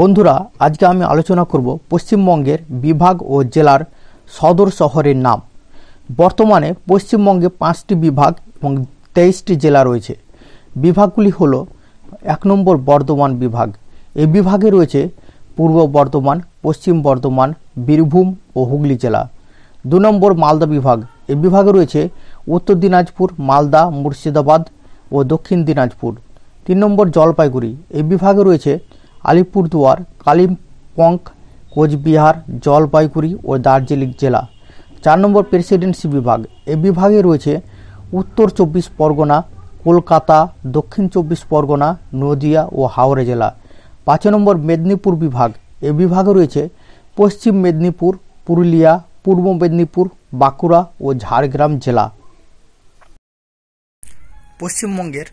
বন্ধুরা আজকে আমি আলোচনা করব পশ্চিমবঙ্গের বিভাগ ও জেলার সদর শহরের নাম বর্তমানে পশ্চিমবঙ্গে পাঁচটি বিভাগ এবং তেইশটি জেলা রয়েছে বিভাগগুলি হল এক নম্বর বর্ধমান বিভাগ এই বিভাগে রয়েছে পূর্ব বর্ধমান পশ্চিম বর্ধমান বীরভূম ও হুগলি জেলা দু নম্বর মালদা বিভাগ এই বিভাগে রয়েছে উত্তর দিনাজপুর মালদা মুর্শিদাবাদ ও দক্ষিণ দিনাজপুর তিন নম্বর জলপাইগুড়ি এই বিভাগে রয়েছে আলিপুরদুয়ার কালিম্পং কোচবিহার জলপাইগুড়ি ও দার্জিলিং জেলা চার নম্বর প্রেসিডেন্সি বিভাগ এ বিভাগে রয়েছে উত্তর চব্বিশ পরগনা কলকাতা দক্ষিণ চব্বিশ পরগনা নদিয়া ও হাওড়া জেলা পাঁচ নম্বর মেদিনীপুর বিভাগ এ বিভাগে রয়েছে পশ্চিম মেদিনীপুর পুরুলিয়া পূর্ব মেদিনীপুর বাঁকুড়া ও ঝাড়গ্রাম জেলা পশ্চিমবঙ্গের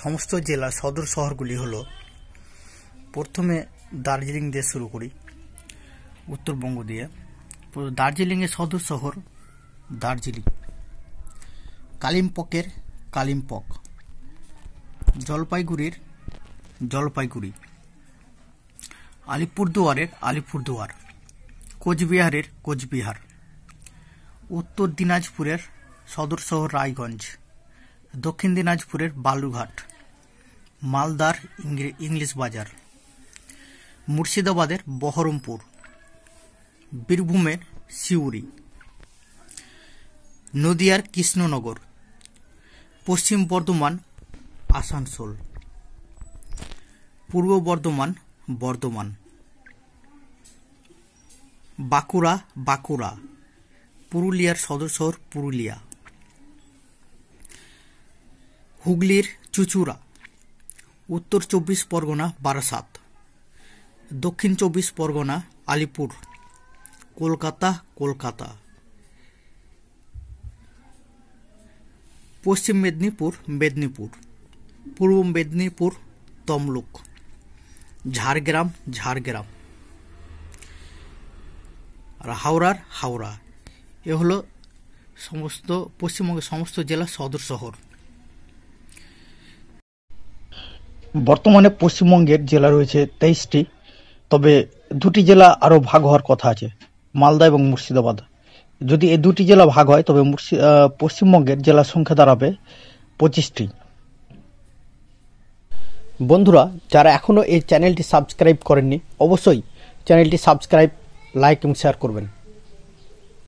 সমস্ত জেলা সদর শহরগুলি হলো প্রথমে দার্জিলিং দিয়ে শুরু করি উত্তরবঙ্গ দিয়ে দার্জিলিংয়ের সদর শহর দার্জিলিং কালিম্পকের কালিম্পক জলপাইগুড়ির জলপাইগুড়ি আলিপুরদুয়ারের আলিপুরদুয়ার কোচবিহারের কোচবিহার উত্তর দিনাজপুরের সদর শহর রায়গঞ্জ দক্ষিণ দিনাজপুরের বালুঘাট মালদার ইংলিশ বাজার মুর্শিদাবাদের বহরমপুর বীরভূমের সিউড়ি নদিয়ার কৃষ্ণনগর পশ্চিম বর্ধমান আসানসোল পূর্ব বর্ধমান বর্ধমান বাঁকুড়া বাঁকুড়া পুরুলিয়ার সদস্যর পুরুলিয়া হুগলির চুচুড়া উত্তর চব্বিশ পরগনা বারাসাত দক্ষিণ চব্বিশ পরগনা আলিপুর কলকাতা কলকাতা পশ্চিম মেদিনীপুর মেদিনীপুর পূর্ব মেদিনীপুর তমলুক ঝাড়গ্রাম ঝাড়গ্রাম আর হাওড়ার হাওড়া এ হলো সমস্ত পশ্চিমবঙ্গের সমস্ত জেলা সদর শহর বর্তমানে পশ্চিমবঙ্গের জেলা রয়েছে তেইশটি তবে দুটি জেলা আরও ভাগ হওয়ার কথা আছে মালদা এবং মুর্শিদাবাদ যদি এই দুটি জেলা ভাগ হয় তবে পশ্চিমবঙ্গের জেলা সংখ্যা দাঁড়াবে পঁচিশটি বন্ধুরা যারা এখনও এই চ্যানেলটি সাবস্ক্রাইব করেননি অবশ্যই চ্যানেলটি সাবস্ক্রাইব লাইক এবং শেয়ার করবেন